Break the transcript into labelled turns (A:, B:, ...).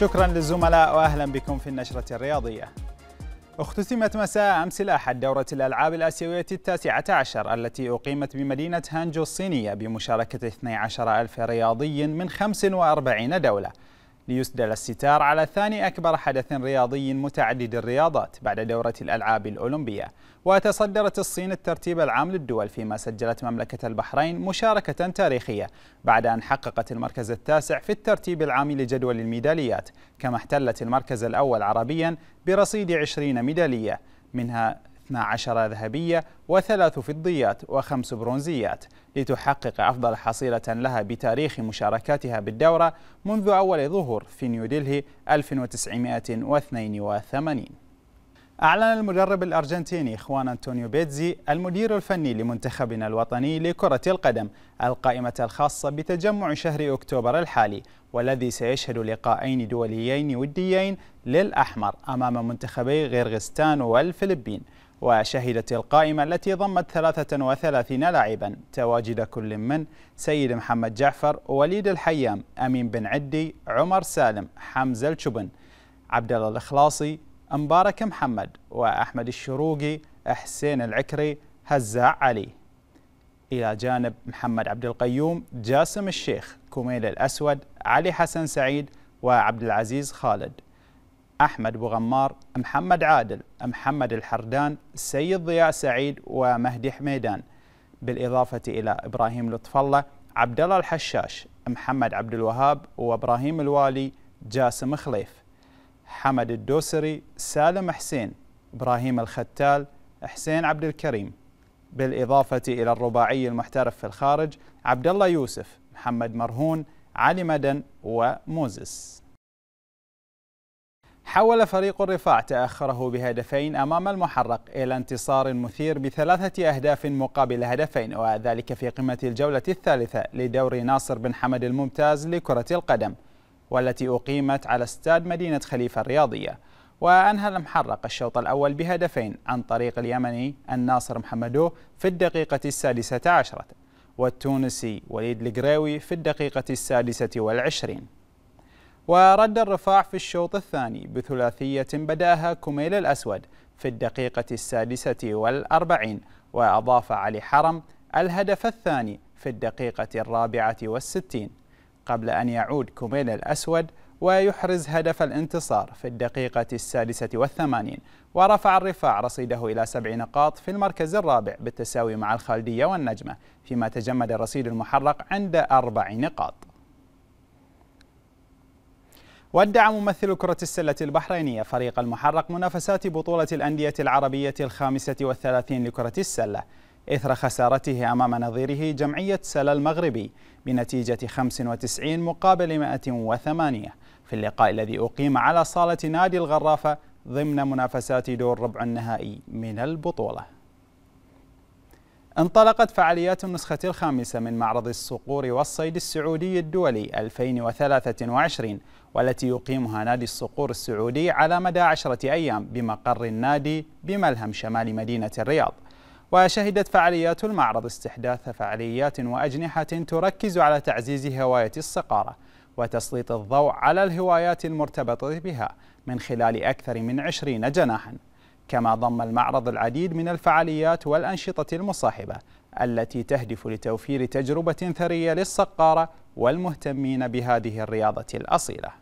A: شكرا للزملاء واهلا بكم في النشره الرياضيه. اختتمت مساء امس الاحد دوره الالعاب الاسيويه التاسعه عشر التي اقيمت بمدينه هانجو الصينيه بمشاركه 12 الف رياضي من 45 دوله. ليسدل الستار على ثاني أكبر حدث رياضي متعدد الرياضات بعد دورة الألعاب الأولمبية وتصدرت الصين الترتيب العام للدول فيما سجلت مملكة البحرين مشاركة تاريخية بعد أن حققت المركز التاسع في الترتيب العام لجدول الميداليات كما احتلت المركز الأول عربيا برصيد 20 ميدالية منها 12 ذهبية وثلاث فضيات وخمس برونزيات لتحقق أفضل حصيلة لها بتاريخ مشاركاتها بالدورة منذ أول ظهور في نيودلهي 1982 أعلن المدرب الأرجنتيني خوان أنتونيو بيتزي المدير الفني لمنتخبنا الوطني لكرة القدم القائمة الخاصة بتجمع شهر أكتوبر الحالي والذي سيشهد لقاءين دوليين وديين للأحمر أمام منتخبي غرغستان والفلبين وشهدت القائمة التي ضمت 33 لاعبا تواجد كل من سيد محمد جعفر وليد الحيام أمين بن عدي عمر سالم حمزة الشبن عبد الله الإخلاصي مبارك محمد وأحمد الشروقي حسين العكري هزاع علي إلى جانب محمد عبد القيوم جاسم الشيخ كوميل الأسود علي حسن سعيد وعبد العزيز خالد أحمد بغمار محمد عادل محمد الحردان سيد ضياء سعيد ومهدي حميدان بالإضافة إلى إبراهيم لطف الله عبد الله الحشاش محمد عبد الوهاب وإبراهيم الوالي جاسم خليف حمد الدوسري سالم حسين إبراهيم الختال حسين عبد الكريم بالإضافة إلى الرباعي المحترف في الخارج عبد الله يوسف محمد مرهون علي مدن وموزس حول فريق الرفاع تأخره بهدفين أمام المحرق إلى انتصار مثير بثلاثة أهداف مقابل هدفين وذلك في قمة الجولة الثالثة لدور ناصر بن حمد الممتاز لكرة القدم والتي أقيمت على استاد مدينة خليفة الرياضية وأنهى المحرق الشوط الأول بهدفين عن طريق اليمني الناصر محمدو في الدقيقة السادسة عشرة والتونسي وليد القراوي في الدقيقة السادسة والعشرين ورد الرفاع في الشوط الثاني بثلاثية بدأها كميل الأسود في الدقيقة السادسة والأربعين وأضاف علي حرم الهدف الثاني في الدقيقة الرابعة والستين قبل أن يعود كميل الأسود ويحرز هدف الانتصار في الدقيقة السادسة والثمانين ورفع الرفاع رصيده إلى سبع نقاط في المركز الرابع بالتساوي مع الخالدية والنجمة فيما تجمد الرصيد المحرق عند أربع نقاط ودع ممثل كرة السلة البحرينية فريق المحرق منافسات بطولة الأندية العربية الخامسة والثلاثين لكرة السلة إثر خسارته أمام نظيره جمعية سلة المغربي بنتيجة 95 مقابل 108 في اللقاء الذي أقيم على صالة نادي الغرافة ضمن منافسات دور ربع النهائي من البطولة انطلقت فعاليات النسخة الخامسة من معرض الصقور والصيد السعودي الدولي 2023 والتي يقيمها نادي الصقور السعودي على مدى عشرة أيام بمقر النادي بملهم شمال مدينة الرياض وشهدت فعاليات المعرض استحداث فعاليات وأجنحة تركز على تعزيز هواية الصقارة وتسليط الضوء على الهوايات المرتبطة بها من خلال أكثر من عشرين جناحاً كما ضم المعرض العديد من الفعاليات والأنشطة المصاحبة التي تهدف لتوفير تجربة ثرية للصقارة والمهتمين بهذه الرياضة الأصيلة